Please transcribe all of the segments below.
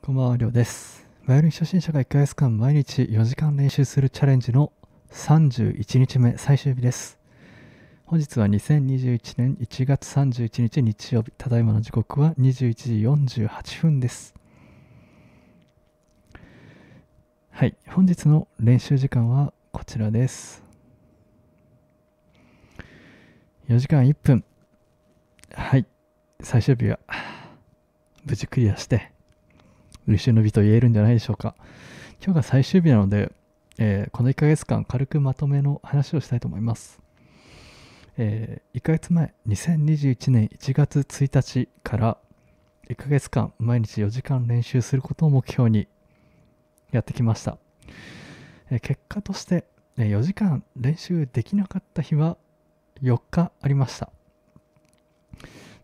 こんばんは、りょうです。バイオリン初心者が1ヶ月間毎日4時間練習するチャレンジの31日目最終日です。本日は2021年1月31日日曜日、ただいまの時刻は21時48分です。はい、本日の練習時間はこちらです。4時間1分。はい、最終日は無事クリアして、累週の美と言えるんじゃないでしょうか。今日が最終日なので、えー、この1ヶ月間軽くまとめの話をしたいと思います。えー、1ヶ月前、2021年1月1日から1ヶ月間毎日4時間練習することを目標にやってきました。えー、結果として、え4時間練習できなかった日は4日ありました。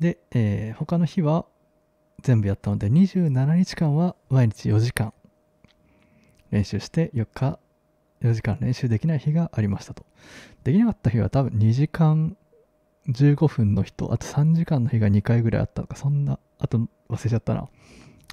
で、えー、他の日は全部やったので27日間は毎日4時間練習して4日4時間練習できない日がありましたとできなかった日は多分2時間15分の日とあと3時間の日が2回ぐらいあったのかそんなあと忘れちゃったな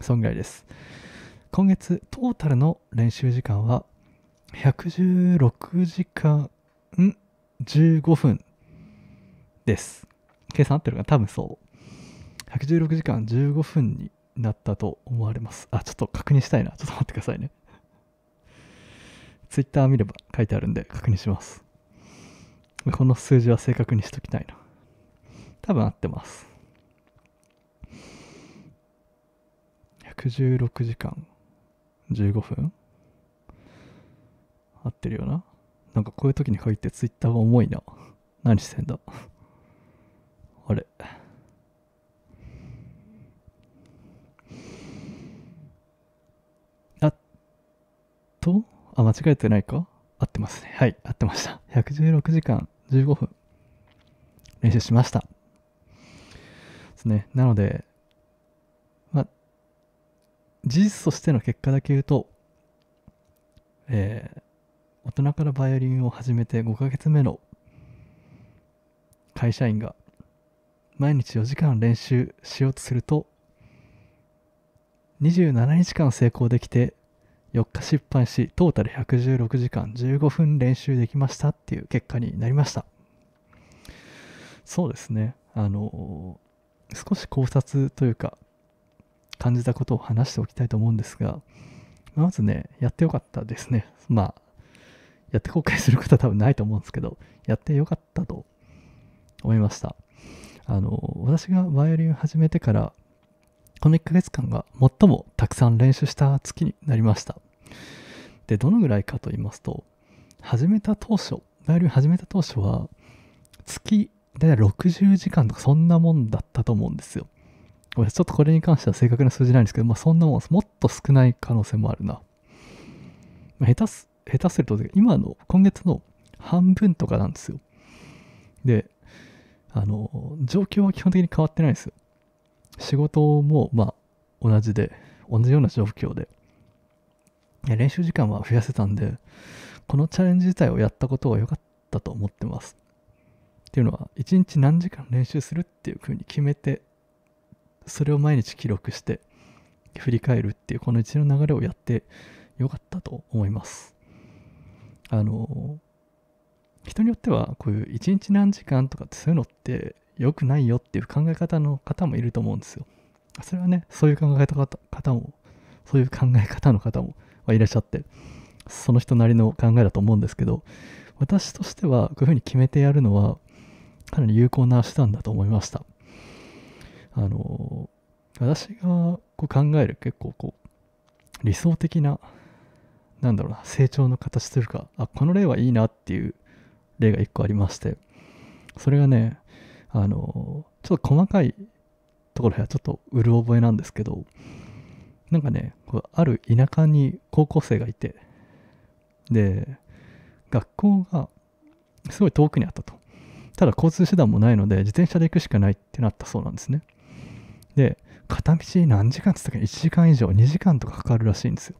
そんぐらいです今月トータルの練習時間は116時間15分です計算合ってるか多分そう116時間15分になったと思われます。あ、ちょっと確認したいな。ちょっと待ってくださいね。ツイッター見れば書いてあるんで確認します。この数字は正確にしときたいな。多分合ってます。116時間15分合ってるよな。なんかこういう時に限ってツイッターが重いな。何してんだ。あれ。と、あ、間違えてないか合ってますね。はい、合ってました。116時間15分練習しました。ですね。なので、まあ、事実としての結果だけ言うと、えー、大人からバイオリンを始めて5ヶ月目の会社員が毎日4時間練習しようとすると27日間成功できて4日失敗し、トータル116時間15分練習できましたっていう結果になりました。そうですね。あの、少し考察というか、感じたことを話しておきたいと思うんですが、まずね、やってよかったですね。まあ、やって後悔することは多分ないと思うんですけど、やってよかったと思いました。あの、私がバイオリンを始めてから、この1ヶ月間が最もたくさん練習した月になりました。で、どのぐらいかと言いますと、始めた当初、バイオ始めた当初は、月だいたい60時間とかそんなもんだったと思うんですよ。ちょっとこれに関しては正確な数字ないんですけど、まあそんなもん、もっと少ない可能性もあるな。下手す、下手すると、今の、今月の半分とかなんですよ。で、あの、状況は基本的に変わってないんですよ。仕事も、まあ、同じで、同じような状況で、練習時間は増やせたんで、このチャレンジ自体をやったことが良かったと思ってます。っていうのは、一日何時間練習するっていうふうに決めて、それを毎日記録して、振り返るっていう、この一連の流れをやって良かったと思います。あの、人によっては、こういう一日何時間とかってそういうのって、良くないよっていう考え方の方もいると思うんですよ。それはね、そういう考え方方も、そういう考え方の方もいらっしゃって、その人なりの考えだと思うんですけど、私としてはこういうふうに決めてやるのは、かなり有効な手段だと思いました。あの、私がこう考える結構こう、理想的な、なんだろうな、成長の形というか、あ、この例はいいなっていう例が一個ありまして、それがね、あの、ちょっと細かいところはちょっとうる覚えなんですけど、なんかね、こうある田舎に高校生がいて、で、学校がすごい遠くにあったと。ただ交通手段もないので、自転車で行くしかないってなったそうなんですね。で、片道何時間って言ったっけ ?1 時間以上、2時間とかかかるらしいんですよ。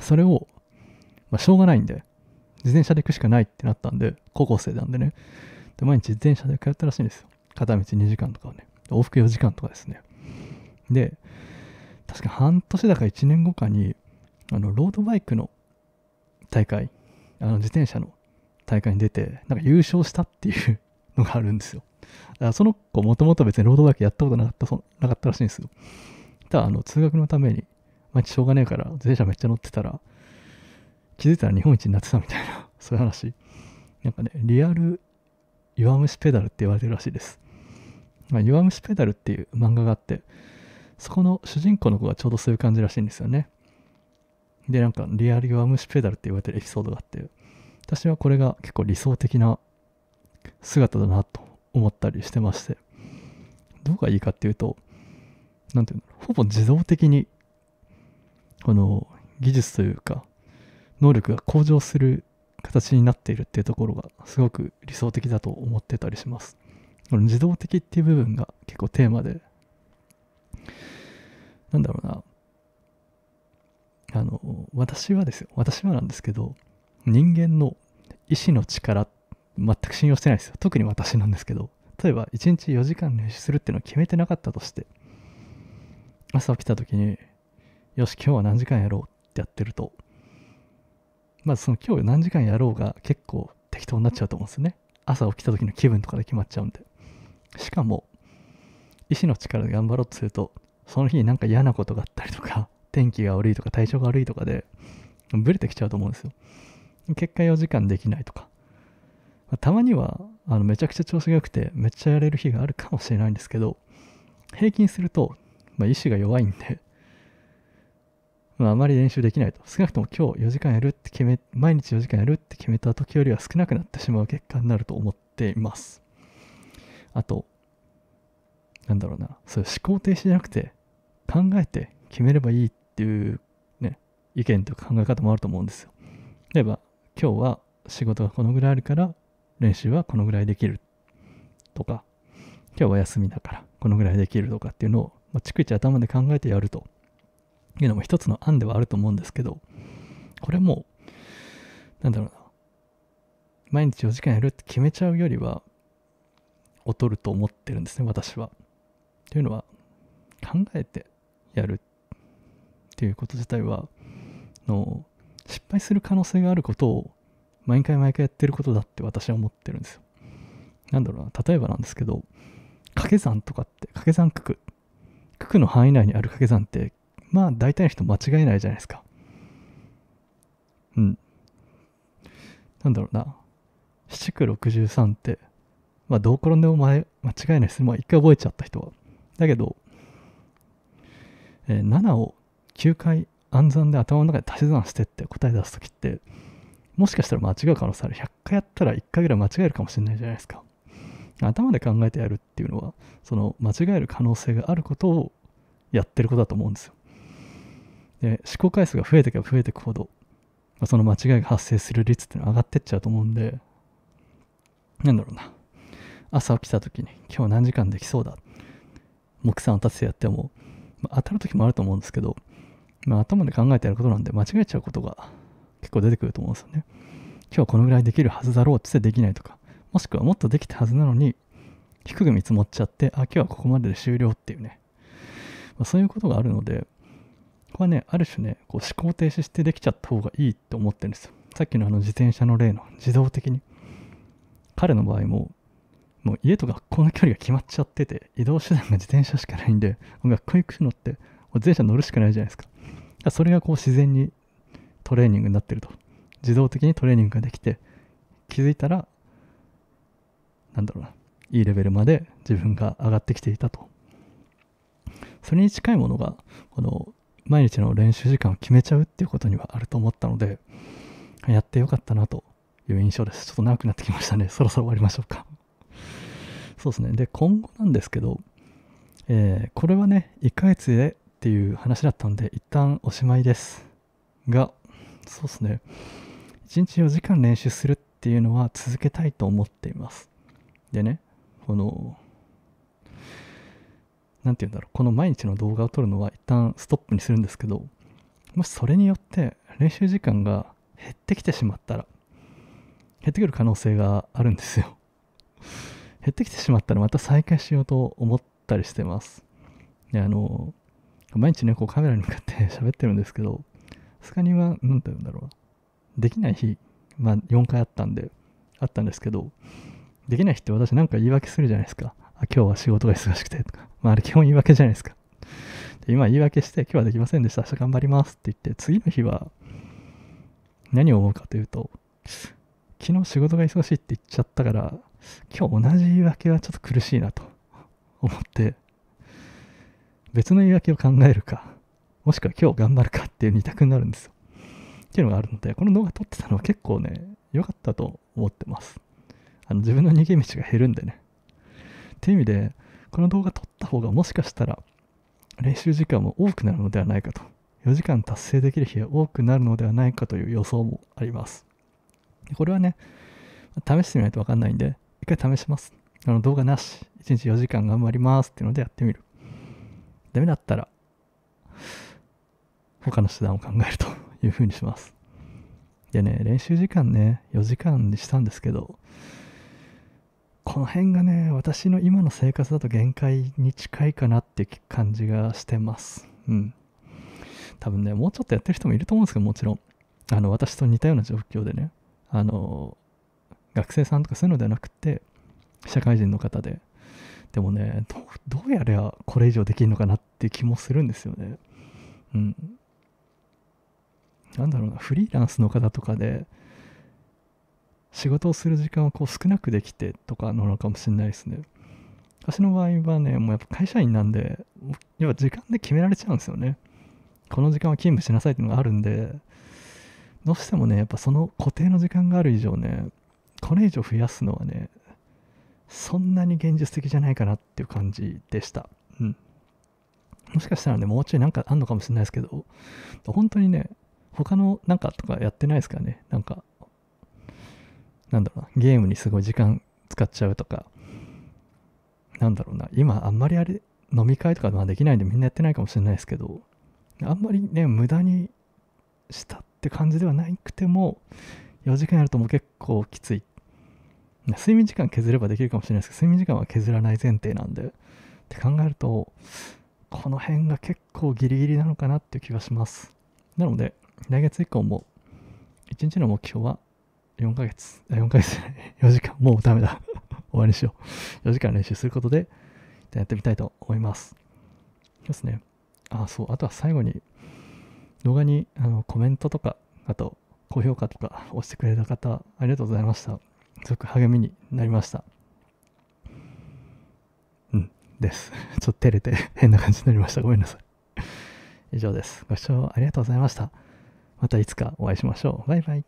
それを、まあ、しょうがないんで、自転車で行くしかないってなったんで、高校生なんでね、で、毎日自転車で通ったらしいんですよ。片道2時間とかね。往復4時間とかですね。で、確か半年だか1年後かに、あの、ロードバイクの大会、あの、自転車の大会に出て、なんか優勝したっていうのがあるんですよ。だからその子、もともと別にロードバイクやったことなかったそなかったらしいんですよ。ただ、あの、通学のために、毎日しょうがねえから、自転車めっちゃ乗ってたら、気づいたら日本一になってたみたいな、そういう話。なんかね、リアル弱虫ペダルって言われてるらしいです。まあ、弱虫ペダルっていう漫画があって、そこの主人公の子がちょうどそういう感じらしいんですよね。で、なんか、リアル弱虫ペダルって言われてるエピソードがあって、私はこれが結構理想的な姿だなと思ったりしてまして、どうがいいかっていうと、なんていうの、ほぼ自動的に、この技術というか、能力が向上する形になっているっていうところがすごく理想的だと思ってたりします。この自動的っていう部分が結構テーマで、なんだろうな、あの、私はですよ、私はなんですけど、人間の意志の力、全く信用してないですよ。特に私なんですけど、例えば1日4時間練習するっていうのを決めてなかったとして、朝起きた時に、よし、今日は何時間やろうってやってると、まあその今日何時間やろうが結構適当になっちゃうと思うんですよね。朝起きた時の気分とかで決まっちゃうんで。しかも、意志の力で頑張ろうとすると、その日になんか嫌なことがあったりとか、天気が悪いとか体調が悪いとかで、ブレてきちゃうと思うんですよ。結果4時間できないとか。まあ、たまには、あの、めちゃくちゃ調子が良くて、めっちゃやれる日があるかもしれないんですけど、平均すると、まあ、意志が弱いんで、まあ、あまり練習できないと。少なくとも今日4時間やるって決め、毎日4時間やるって決めた時よりは少なくなってしまう結果になると思っています。あと、なんだろうな、そういう思考停止じゃなくて、考えて決めればいいっていうね、意見とか考え方もあると思うんですよ。例えば、今日は仕事がこのぐらいあるから、練習はこのぐらいできるとか、今日は休みだから、このぐらいできるとかっていうのを、まあ、逐一頭で考えてやると。いうのも一つの案ではあると思うんですけど、これも、なんだろうな、毎日4時間やるって決めちゃうよりは、劣ると思ってるんですね、私は。というのは、考えてやるっていうこと自体は、の失敗する可能性があることを、毎回毎回やってることだって私は思ってるんですよ。なんだろうな、例えばなんですけど、掛け算とかって、掛け算九九、九九の範囲内にある掛け算ってまあ大体の人間違いないじゃないですか。うん。なんだろうな。七九六十三って、まあどう転んでも前間違えないですね。まあ一回覚えちゃった人は。だけど、えー、7を9回暗算で頭の中で足し算してって答え出す時って、もしかしたら間違う可能性ある。100回やったら1回ぐらい間違えるかもしれないじゃないですか。頭で考えてやるっていうのは、その間違える可能性があることをやってることだと思うんですよ。で試行回数が増えていけば増えていくほど、まあ、その間違いが発生する率っていうのは上がってっちゃうと思うんでなんだろうな朝起きた時に今日何時間できそうだ目算を立ててやっても、まあ、当たる時もあると思うんですけど、まあ、頭で考えてやることなんで間違えちゃうことが結構出てくると思うんですよね今日はこのぐらいできるはずだろうってできないとかもしくはもっとできたはずなのに低く見積もっちゃってあ今日はここまでで終了っていうね、まあ、そういうことがあるのでこはね、ある種ね、こう思考停止してできちゃった方がいいって思ってるんですよ。さっきのあの自転車の例の自動的に。彼の場合も、もう家と学校の距離が決まっちゃってて、移動手段が自転車しかないんで、学校行くのって、自転車乗るしかないじゃないですか。かそれがこう自然にトレーニングになってると。自動的にトレーニングができて、気づいたら、なんだろうな、いいレベルまで自分が上がってきていたと。それに近いものが、この毎日の練習時間を決めちゃうっていうことにはあると思ったので、やってよかったなという印象です。ちょっと長くなってきましたね。そろそろ終わりましょうか。そうですね。で、今後なんですけど、えー、これはね、1ヶ月でっていう話だったんで、一旦おしまいです。が、そうですね。1日4時間練習するっていうのは続けたいと思っています。でね、この、何て言うんだろう、この毎日の動画を撮るのは一旦ストップにするんですけど、もしそれによって練習時間が減ってきてしまったら、減ってくる可能性があるんですよ。減ってきてしまったらまた再開しようと思ったりしてます。で、あの、毎日ね、こうカメラに向かって 喋ってるんですけど、さすがには、何て言うんだろう、できない日、まあ4回あったんで、あったんですけど、できない日って私なんか言い訳するじゃないですか。あ今日は仕事が忙しくてとか、まあ、あれ基本言い訳じゃないですか。で今言い訳して、今日はできませんでした、明日頑張りますって言って、次の日は何を思うかというと、昨日仕事が忙しいって言っちゃったから、今日同じ言い訳はちょっと苦しいなと思って、別の言い訳を考えるか、もしくは今日頑張るかっていう二択になるんですよ。っていうのがあるので、この動画撮ってたのは結構ね、良かったと思ってます。あの自分の逃げ道が減るんでね。ていう意味で、この動画撮った方がもしかしたら練習時間も多くなるのではないかと、4時間達成できる日が多くなるのではないかという予想もあります。これはね、試してみないと分かんないんで、一回試します。あの動画なし、1日4時間頑張りますっていうのでやってみる。ダメだったら、他の手段を考えるというふうにします。でね、練習時間ね、4時間にしたんですけど、この辺がね、私の今の生活だと限界に近いかなって感じがしてます。うん。多分ね、もうちょっとやってる人もいると思うんですけど、もちろん。あの、私と似たような状況でね、あの、学生さんとかそういうのではなくて、社会人の方で。でもね、どうやればこれ以上できるのかなって気もするんですよね。うん。なんだろうな、フリーランスの方とかで、仕事をする時間をこう少なくできてとかなのかもしれないですね。私の場合はね、もうやっぱ会社員なんで、要は時間で決められちゃうんですよね。この時間は勤務しなさいっていうのがあるんで、どうしてもね、やっぱその固定の時間がある以上ね、これ以上増やすのはね、そんなに現実的じゃないかなっていう感じでした。うん。もしかしたらね、もうちょいなんかあんのかもしれないですけど、本当にね、他のなんかとかやってないですかね。なんか、なんだろうな、ゲームにすごい時間使っちゃうとか、なんだろうな、今あんまりあれ、飲み会とかできないんでみんなやってないかもしれないですけど、あんまりね、無駄にしたって感じではなくても、4時間やるともう結構きつい。睡眠時間削ればできるかもしれないですけど、睡眠時間は削らない前提なんで、って考えると、この辺が結構ギリギリなのかなっていう気がします。なので、来月以降も、1日の目標は4ヶ月、4ヶ月、4 時間、もうダメだ。終わりにしよう。4時間練習することで、やってみたいと思います。ですね。あ、そう。あとは最後に、動画にあのコメントとか、あと、高評価とか押してくれた方、ありがとうございました。すごく励みになりました。うん、です。ちょっと照れて変な感じになりました。ごめんなさい。以上です。ご視聴ありがとうございました。またいつかお会いしましょう。バイバイ。